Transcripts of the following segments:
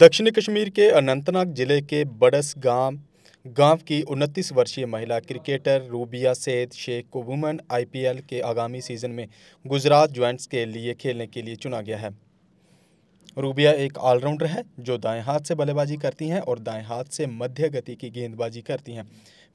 दक्षिणी कश्मीर के अनंतनाग जिले के बड़स गांव गांव की उनतीस वर्षीय महिला क्रिकेटर रूबिया सैद शेख को वुमेन आईपीएल के आगामी सीज़न में गुजरात जॉइंट्स के लिए खेलने के लिए चुना गया है रूबिया एक ऑलराउंडर है जो दाएं हाथ से बल्लेबाजी करती हैं और दाएं हाथ से मध्य गति की गेंदबाजी करती हैं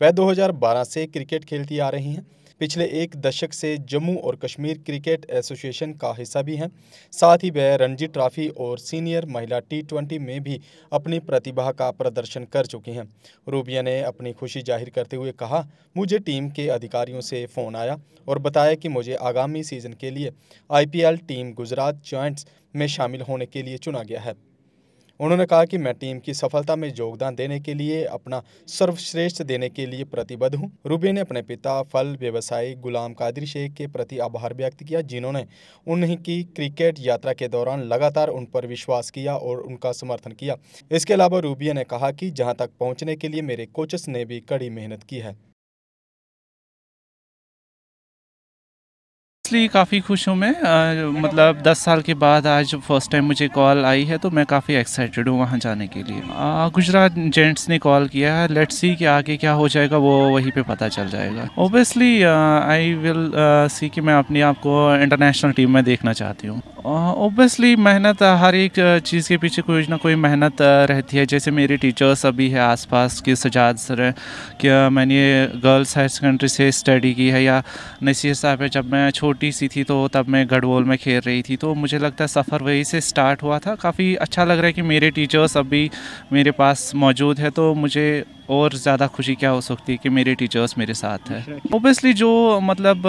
वह 2012 से क्रिकेट खेलती आ रही हैं पिछले एक दशक से जम्मू और कश्मीर क्रिकेट एसोसिएशन का हिस्सा भी हैं साथ ही वह रणजी ट्रॉफी और सीनियर महिला टी ट्वेंटी में भी अपनी प्रतिभा का प्रदर्शन कर चुकी हैं रूबिया ने अपनी खुशी जाहिर करते हुए कहा मुझे टीम के अधिकारियों से फ़ोन आया और बताया कि मुझे आगामी सीज़न के लिए आई टीम गुजरात ज्वाइंट्स में शामिल होने के लिए चुना गया है उन्होंने कहा कि मैं टीम की सफलता में योगदान देने के लिए अपना सर्वश्रेष्ठ देने के लिए प्रतिबद्ध हूँ रूबे ने अपने पिता फल व्यवसायी गुलाम कादिर शेख के प्रति आभार व्यक्त किया जिन्होंने उन्हीं की क्रिकेट यात्रा के दौरान लगातार उन पर विश्वास किया और उनका समर्थन किया इसके अलावा रूबिया ने कहा कि जहाँ तक पहुँचने के लिए मेरे कोचेस ने भी कड़ी मेहनत की है ऑब्वियसली काफ़ी खुश हूँ मैं आ, मतलब 10 साल के बाद आज फर्स्ट टाइम मुझे कॉल आई है तो मैं काफ़ी एक्साइटेड हूँ वहाँ जाने के लिए गुजरात जेंट्स ने कॉल किया है लेट्स सी कि आगे क्या हो जाएगा वो वहीं पे पता चल जाएगा ओबियसली आई विल सी कि मैं अपने आप को इंटरनेशनल टीम में देखना चाहती हूँ ओबियसली मेहनत हर एक चीज़ के पीछे कोई ना कोई मेहनत रहती है जैसे मेरे टीचर्स अभी है आसपास के सजाद सर हैं क्या मैंने गर्ल्स हायर सेकेंडरी से स्टडी की है या नसीहत साहब है जब मैं छोटी सी थी तो तब मैं गढ़वोल में खेल रही थी तो मुझे लगता है सफ़र वहीं से स्टार्ट हुआ था काफ़ी अच्छा लग रहा है कि मेरे टीचर्स अभी मेरे पास मौजूद है तो मुझे और ज़्यादा खुशी क्या हो सकती है कि मेरे टीचर्स मेरे साथ हैं ओबियसली जो मतलब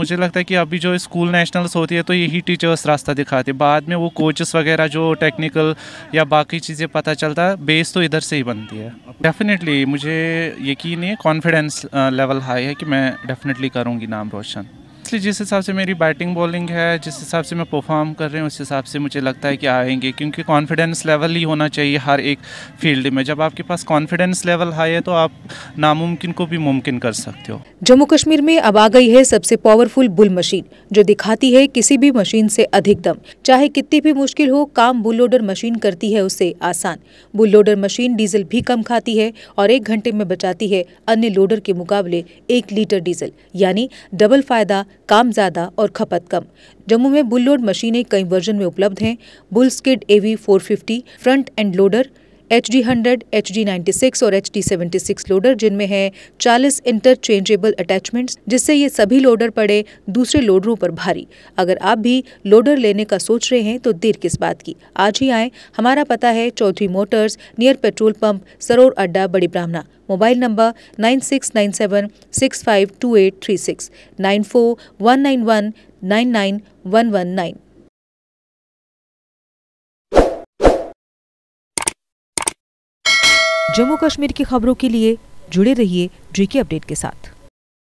मुझे लगता है कि अभी जो स्कूल नेशनल्स होती है तो यही टीचर्स रास्ता दिखाते बाद में वो कोचेस वगैरह जो टेक्निकल या बाकी चीज़ें पता चलता है बेस तो इधर से ही बनती है डेफिनेटली मुझे यकीन है कॉन्फिडेंस लेवल हाई है कि मैं डेफिनेटली करूँगी नाम रोशन एक्चुअली जिस हिसाब से मेरी बैटिंग बॉलिंग है जिस हिसाब से मैं परफॉर्म कर रहे हैं उस हिसाब से मुझे लगता है कि आएंगे क्योंकि कॉन्फिडेंस लेवल ही होना चाहिए हर एक फील्ड में जब आपके पास कॉन्फिडेंस लेवल हाई है तो आप नामुमकिन को भी मुमकिन कर सकते हो जम्मू कश्मीर में अब आ गई है सबसे पावरफुल बुल मशीन जो दिखाती है किसी भी मशीन से अधिक दम चाहे कितनी भी मुश्किल हो काम बुल मशीन करती है उसे आसान बुल मशीन डीजल भी कम खाती है और एक घंटे में बचाती है अन्य लोडर के मुकाबले एक लीटर डीजल यानी डबल फायदा काम ज़्यादा और खपत कम जम्मू में बुल लोड मशीनें कई वर्जन में उपलब्ध हैं bull skid AV 450 front end loader H D hundred H D ninety six और H D seventy six loader जिनमें हैं चालीस इंटरचेंजेबल अटैचमेंट्स जिससे ये सभी लोडर पड़े दूसरे लोडरों पर भारी अगर आप भी लोडर लेने का सोच रहे हैं तो देर किस बात की आज ही आए हमारा पता है Chaudhary motors near petrol pump Saror Adda Bari Brahmana mobile number nine six nine seven six five two eight three six nine four one nine one nine nine one one nine Jammu Kashmir की खबरों के लिए जुड़े रहिए जी अपडेट के साथ